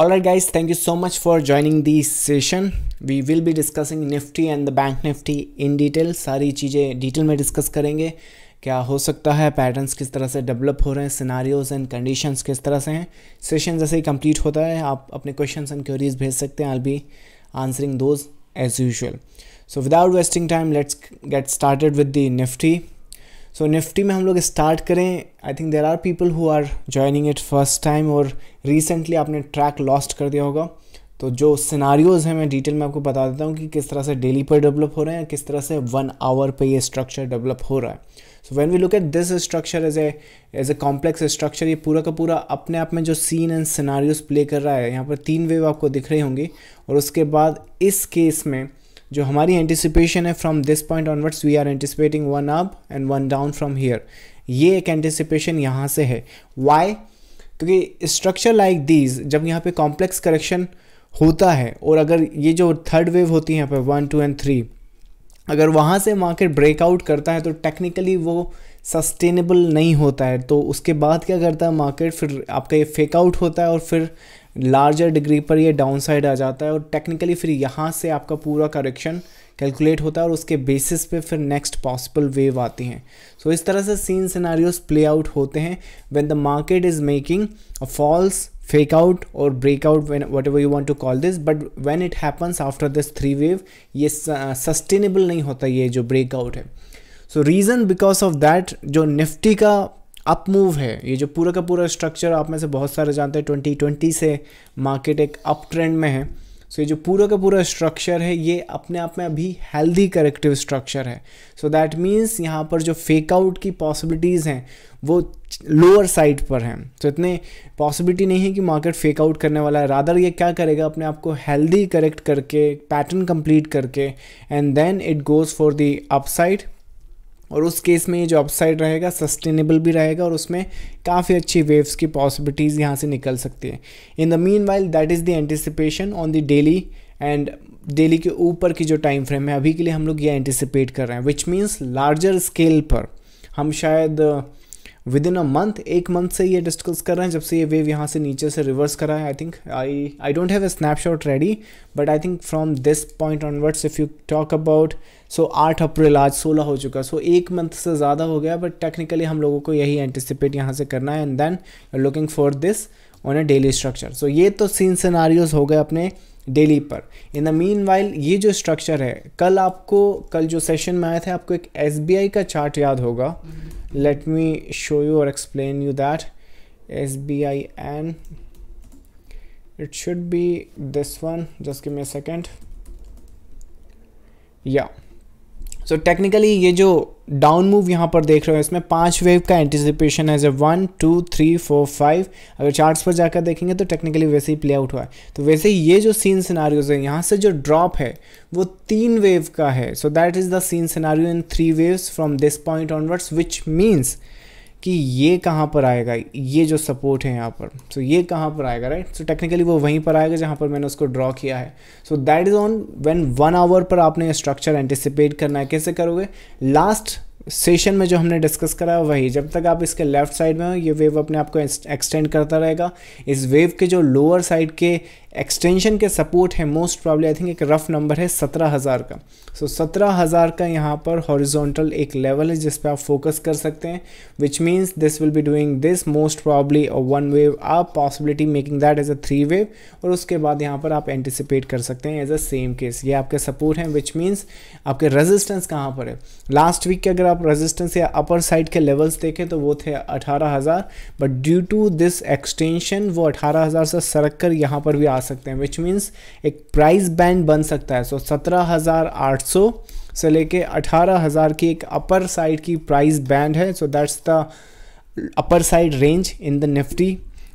Alright guys, thank you so much for joining this session. We will be discussing Nifty and the Bank Nifty in detail. सारी चीज़ें detail में discuss करेंगे क्या हो सकता है पैटर्न्स किस तरह से डेवलप हो रहे हैं सिनारियोज एंड कंडीशंस किस तरह से हैं सेशन जैसे ही कंप्लीट होता है आप अपने क्वेश्चंस एंड क्यूरीज भेज सकते हैं I be answering those as usual so without wasting time let's get started with the Nifty so Nifty में हम लोग स्टार्ट करें I think there are people who are joining it first time और recently आपने track lost कर दिया होगा तो जो सिनारियोज़ हैं मैं डिटेल में आपको बता देता हूँ कि किस तरह से डेली पर डेवलप हो रहे हैं किस तरह से वन आवर पे ये स्ट्रक्चर डेवलप हो रहा है so when we look at this structure as a as a complex structure ये पूरा का पूरा अपने आप में जो सीन एंड सिनारियोज प्ले कर रहा है यहाँ पर तीन वेव आपको दिख रही होंगी और उसके बाद इस केस में जो हमारी एंटिसिपेशन है from this point onwards we are anticipating one up and one down from here ये एक एंटिसिपेशन यहाँ से है वाई क्योंकि स्ट्रक्चर लाइक दीज जब यहाँ पे कॉम्प्लेक्स करेक्शन होता है और अगर ये जो थर्ड वेव होती है यहाँ पर वन टू एंड थ्री अगर वहाँ से मार्केट ब्रेकआउट करता है तो टेक्निकली वो सस्टेनेबल नहीं होता है तो उसके बाद क्या करता है मार्केट फिर आपका ये फेकआउट होता है और फिर लार्जर डिग्री पर ये डाउन साइड आ जाता है और टेक्निकली फिर यहाँ से आपका पूरा करेक्शन कैलकुलेट होता है और उसके बेसिस पे फिर नेक्स्ट पॉसिबल वेव आती हैं सो so, इस तरह से सीन सिनारियोज प्ले आउट होते हैं when the market is making a false fake out और breakout whatever you want to call this but when it happens after this three wave ये sustainable uh, नहीं होता ये जो breakout है so reason because of that जो निफ्टी का up move है ये जो पूरा का पूरा स्ट्रक्चर आप में से बहुत सारे जानते हैं ट्वेंटी ट्वेंटी से मार्केट एक अप ट्रेंड में है सो so, ये जो पूरा का पूरा स्ट्रक्चर है ये अपने आप में अभी हेल्दी करेक्टिव स्ट्रक्चर है सो दैट मीन्स यहाँ पर जो फेकआउट की पॉसिबिलिटीज़ हैं वो लोअर साइड पर हैं तो so, इतने पॉसिबिलिटी नहीं है कि मार्केट फेकआउट करने वाला है रादर ये क्या करेगा अपने आप को हेल्दी करेक्ट करके पैटर्न कंप्लीट करके and then it goes for the upside और उस केस में ये जो अपसाइड रहेगा सस्टेनेबल भी रहेगा और उसमें काफ़ी अच्छी वेव्स की पॉसिबिलिटीज़ यहाँ से निकल सकती है in the meanwhile that is the anticipation on the daily and daily के ऊपर की जो टाइम फ्रेम है अभी के लिए हम लोग ये एंटिसिपेट कर रहे हैं विच मीन्स लार्जर स्केल पर हम शायद uh, within a month एक मंथ से ये डिस्कस कर रहे हैं जब से ये वेव यहाँ से नीचे से रिवर्स करा है I think I I don't have a snapshot ready but I think from this point onwards if you talk about so आठ अप्रैल आज सोलह हो चुका सो so, एक मंथ से ज़्यादा हो गया बट टेक्निकली हम लोगों को यही एंटिसिपेट यहाँ से करना है and then you looking for this on a daily structure so ये तो सीन सिनारियोज हो गए अपने डेली पर इन द मीन वाइल ये जो स्ट्रक्चर है कल आपको कल जो सेशन में आया था आपको एक एस का चार्ट याद होगा mm -hmm. let me show you or explain you that sbin it should be this one just give me a second yeah so so, technically ये जो डाउन मूव यहाँ पर देख रहे हो इसमें पांच वेव का एंटिसिपेशन है one two three four five अगर चार्ट्स पर जाकर देखेंगे तो टेक्निकली वैसे ही प्ले आउट हुआ है तो वैसे ही ये जो सीन सिनारियोज है यहाँ से जो ड्रॉप है वो तीन वेव का है so that is the scene scenario in three waves from this point onwards which means कि ये कहाँ पर आएगा ये जो सपोर्ट है यहाँ पर सो so, ये कहाँ पर आएगा राइट सो टेक्निकली वो वहीं पर आएगा जहाँ पर मैंने उसको ड्रॉ किया है so that is on when one hour पर आपने स्ट्रक्चर एंटिसिपेट करना है कैसे करोगे लास्ट सेशन में जो हमने डिस्कस करा है वही जब तक आप इसके लेफ्ट साइड में हो ये वेव अपने आप को एक्सटेंड करता रहेगा इस वेव के जो लोअर साइड के एक्सटेंशन के सपोर्ट है मोस्ट प्रॉब्ली आई थिंक एक रफ नंबर है सत्रह हज़ार का सो सत्रह हज़ार का यहाँ पर हॉरिजॉन्टल एक लेवल है जिस पर आप फोकस कर सकते हैं which means this will be doing this most probably और वन वेव आप possibility making that as a three wave और उसके बाद यहाँ पर आप एंटिसिपेट कर सकते हैं एज अ सेम केस ये आपके सपोर्ट हैं विच मीन्स आपके रेजिस्टेंस कहाँ पर है लास्ट वीक के अगर आप रेजिस्टेंस या अपर साइड के लेवल्स देखें तो वो थे अठारह हज़ार but due to this extension वो अठारह हज़ार से सरक कर यहाँ पर भी आ सकते हैं विच मीन्स एक प्राइस बैंड बन सकता है सो सत्रह हज़ार आठ सौ से लेके अठारह हज़ार की एक अपर साइड की प्राइस बैंड है so that's the upper side range in the Nifty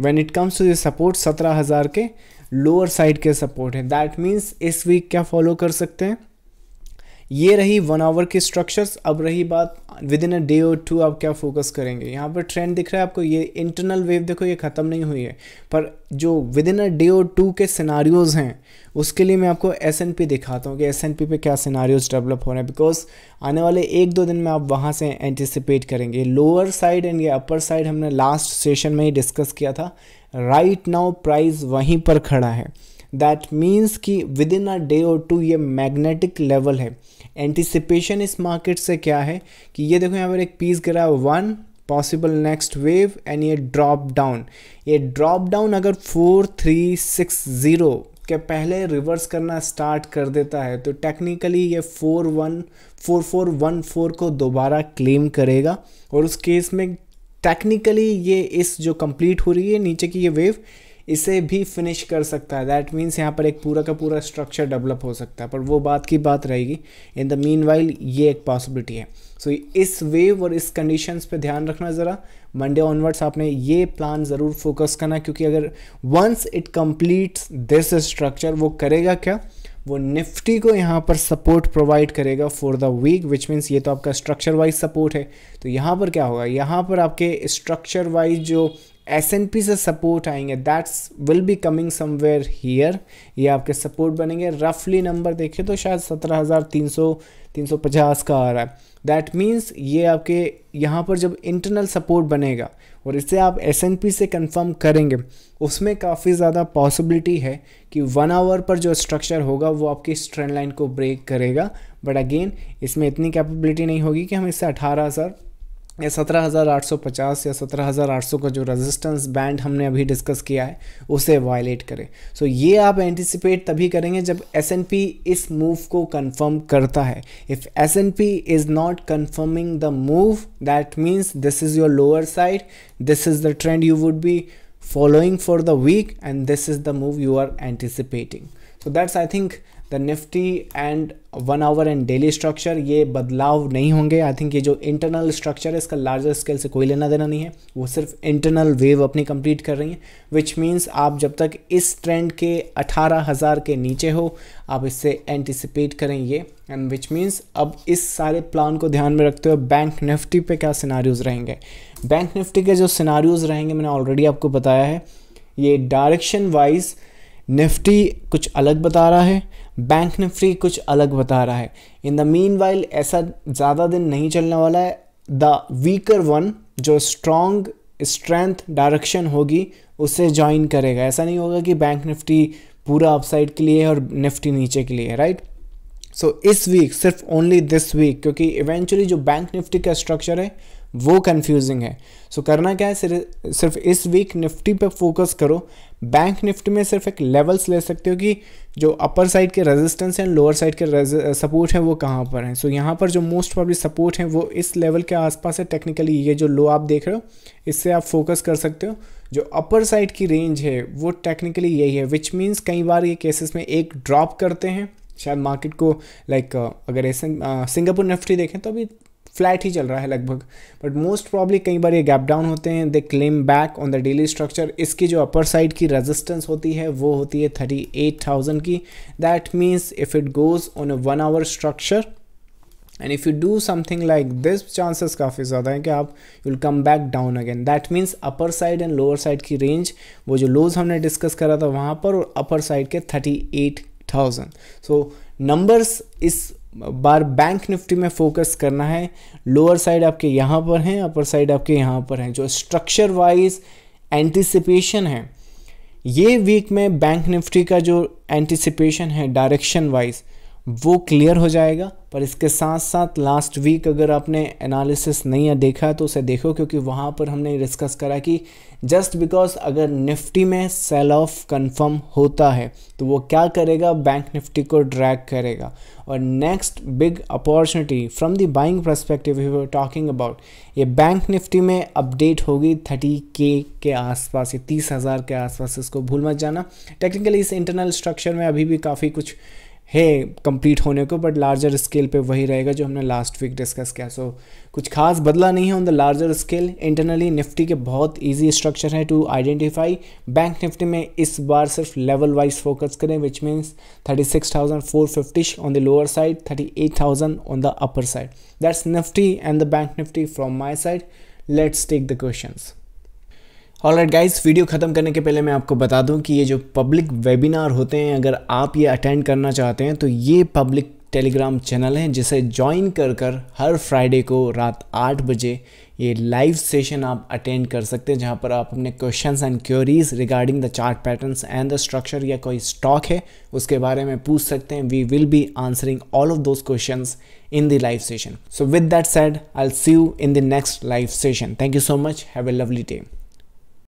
when it comes to the support सत्रह हज़ार के लोअर साइड के सपोर्ट है दैट मीन्स इस वीक क्या फॉलो कर सकते हैं ये रही वन आवर के स्ट्रक्चर्स अब रही बात within a day or two आप क्या फोकस करेंगे यहाँ पर ट्रेंड दिख रहा है आपको ये इंटरनल वेव देखो ये ख़त्म नहीं हुई है पर जो within a day or two के सिनारियोज़ हैं उसके लिए मैं आपको एस एन पी दिखाता हूँ कि एस एन पी पे क्या सिनारियोज़ डेवलप हो रहे हैं बिकॉज आने वाले एक दो दिन में आप वहाँ से एंटिसिपेट करेंगे लोअर साइड एंड ये अपर साइड हमने लास्ट सेशन में ही डिस्कस किया था राइट नाउ प्राइस वहीं पर खड़ा है दैट मीन्स कि within a day or two ये मैग्नेटिक लेवल है एंटिसिपेशन इस मार्केट से क्या है कि ये देखो यहाँ पर एक पीस गिरा one possible next wave and ये ड्रॉप डाउन ये ड्रॉप डाउन अगर फोर थ्री सिक्स ज़ीरो के पहले रिवर्स करना स्टार्ट कर देता है तो टेक्निकली ये four one four four one four को दोबारा क्लेम करेगा और उस केस में टेक्निकली ये इस जो कंप्लीट हो रही है नीचे की ये वेव इसे भी फिनिश कर सकता है दैट मीन्स यहाँ पर एक पूरा का पूरा स्ट्रक्चर डेवलप हो सकता है पर वो बात की बात रहेगी इन द मीन वाइल ये एक पॉसिबिलिटी है सो so, इस वेव और इस कंडीशंस पे ध्यान रखना ज़रा मंडे ऑनवर्ड्स आपने ये प्लान ज़रूर फोकस करना क्योंकि अगर once it completes this structure वो करेगा क्या वो निफ्टी को यहाँ पर सपोर्ट प्रोवाइड करेगा for the week which means ये तो आपका स्ट्रक्चर वाइज सपोर्ट है तो यहाँ पर क्या होगा यहाँ पर आपके स्ट्रक्चर वाइज जो एस एन पी से सपोर्ट आएंगे that's will be coming somewhere here ये आपके सपोर्ट बनेंगे रफली नंबर देखिए तो शायद सत्रह हज़ार तीन सौ तीन सौ पचास का आ रहा है दैट मीन्स ये आपके यहाँ पर जब इंटरनल सपोर्ट बनेगा और इसे आप एस एन पी से कन्फर्म करेंगे उसमें काफ़ी ज़्यादा पॉसिबिलिटी है कि वन आवर पर जो स्ट्रक्चर होगा वो आपकी स्ट्रेंड लाइन को ब्रेक करेगा बट अगेन इसमें इतनी कैपेबिलिटी नहीं होगी कि हम इससे अठारह हज़ार या सत्रह हज़ार आठ सौ पचास या सत्रह हज़ार आठ सौ का जो रेजिस्टेंस बैंड हमने अभी डिस्कस किया है उसे वायलेट करें सो so, ये आप एंटिसिपेट तभी करेंगे जब एस एन पी इस मूव को कंफर्म करता है if S N P is not confirming the move that means this is your lower side this is the trend you would be following for the week and this is the move you are anticipating तो that's I think the Nifty and one hour and daily structure ये बदलाव नहीं होंगे I think ये जो internal structure है इसका larger scale से कोई लेना देना नहीं है वो सिर्फ इंटरनल वेव अपनी कंप्लीट कर रही हैं विच मीन्स आप जब तक इस ट्रेंड के अठारह हज़ार के नीचे हो आप इससे एंटिसिपेट करें ये एंड विच मीन्स अब इस सारे प्लान को ध्यान में रखते हुए बैंक निफ्टी पे क्या सिनारीज रहेंगे बैंक निफ्टी के जो सिनारीज रहेंगे मैंने ऑलरेडी आपको बताया है ये डायरेक्शन वाइज़ निफ्टी कुछ अलग बता रहा है बैंक निफ्टी कुछ अलग बता रहा है इन द मीन वाइल ऐसा ज़्यादा दिन नहीं चलने वाला है द वीकर वन जो स्ट्रॉन्ग स्ट्रेंथ डायरेक्शन होगी उसे ज्वाइन करेगा ऐसा नहीं होगा कि बैंक निफ्टी पूरा अपसाइड के लिए है और निफ्टी नीचे के लिए राइट सो so, इस वीक सिर्फ ओनली दिस वीक क्योंकि इवेंचुअली जो बैंक निफ्टी का स्ट्रक्चर है वो कंफ्यूजिंग है सो so, करना क्या है सिर्फ सिर्फ इस वीक निफ्टी पे फोकस करो बैंक निफ्टी में सिर्फ एक लेवल्स ले सकते हो कि जो अपर साइड के रेजिस्टेंस हैं लोअर साइड के सपोर्ट हैं वो कहाँ पर हैं सो so, यहाँ पर जो मोस्ट प्रॉब्ली सपोर्ट हैं वो इस लेवल के आसपास है टेक्निकली ये जो लो आप देख रहे हो इससे आप फोकस कर सकते हो जो अपर साइड की रेंज है वो टेक्निकली यही है विच मीन्स कई बार ये केसेस में एक ड्रॉप करते हैं शायद मार्केट को लाइक अगर ऐसे सिंगापुर निफ्टी देखें तो अभी फ्लैट ही चल रहा है लगभग बट मोस्ट प्रॉब्ली कई बार ये गैप डाउन होते हैं they claim back on the daily structure इसकी जो अपर साइड की रेजिस्टेंस होती है वो होती है थर्टी एट थाउजेंड की that means if it goes on a one hour structure and if you do something like this chances काफ़ी ज़्यादा हैं कि आप will come back down again that means upper side and lower side की range वो जो लोज हमने discuss करा था वहाँ पर और अपर साइड के thirty eight thousand so numbers इस बार बैंक निफ्टी में फोकस करना है लोअर साइड आपके यहाँ पर हैं अपर साइड आपके यहाँ पर हैं जो स्ट्रक्चर वाइज एंटिसिपेशन है ये वीक में बैंक निफ्टी का जो एंटिसिपेशन है डायरेक्शन वाइज वो क्लियर हो जाएगा पर इसके साथ साथ लास्ट वीक अगर आपने एनालिसिस नहीं देखा तो उसे देखो क्योंकि वहाँ पर हमने डिस्कस करा कि जस्ट बिकॉज अगर निफ्टी में सेल ऑफ कंफर्म होता है तो वो क्या करेगा बैंक निफ्टी को ड्रैग करेगा और next big opportunity from the buying perspective you are talking about ये बैंक निफ्टी में अपडेट होगी थर्टी के के आसपास या तीस हज़ार के आसपास इसको भूल मत जाना टेक्निकली इस इंटरनल स्ट्रक्चर में अभी भी काफ़ी कुछ है कंप्लीट होने को बट लार्जर स्केल पे वही रहेगा जो हमने लास्ट वीक डिस्कस किया सो so, कुछ खास बदला नहीं है on the larger scale internally Nifty के बहुत इजी स्ट्रक्चर है टू आइडेंटिफाई बैंक निफ्टी में इस बार सिर्फ लेवल वाइज फोकस करें which means thirty six thousand four fifty on the lower side thirty eight thousand on the upper side that's Nifty and the bank Nifty from my side let's take the questions all right guys video ख़त्म करने के पहले मैं आपको बता दूं कि ये जो पब्लिक वेबिनार होते हैं अगर आप ये अटेंड करना चाहते हैं तो ये पब्लिक टेलीग्राम चैनल है जिसे ज्वाइन कर कर हर फ्राइडे को रात आठ बजे ये लाइव सेशन आप अटेंड कर सकते हैं जहाँ पर आप अपने questions and queries regarding the chart patterns and the structure या कोई स्टॉक है उसके बारे में पूछ सकते हैं we will be answering all of those question in the live session so with that said I see you in the next live session thank you so much have a lovely day